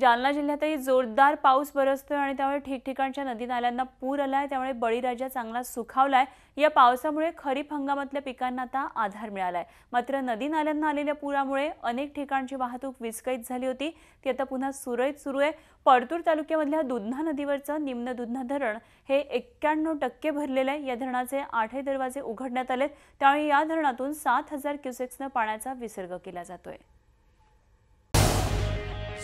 जालना जिल्ह्यातही जोरदार पाऊस बरसतोय आणि त्यामुळे ठिकठिकाणच्या नदी नाल्यांना पूर आलाय त्यामुळे बळीराजा चांगला सुखावलाय या पावसामुळे खरीप हंगामातल्या पिकांना आता आधार मिळालाय मात्र नदी नाल्यांना आलेल्या पुरामुळे अनेक ठिकाणची वाहतूक विस्कळीत झाली होती ती आता पुन्हा सुरळीत सुरू आहे परतूर तालुक्यामधल्या दुधना नदीवरचं निम्न दुधना धरण हे एक्क्याण्णव टक्के भरलेलं आहे या धरणाचे आठही दरवाजे उघडण्यात आलेत त्यामुळे या धरणातून सात हजार क्युसेक्सनं पाण्याचा विसर्ग केला जातोय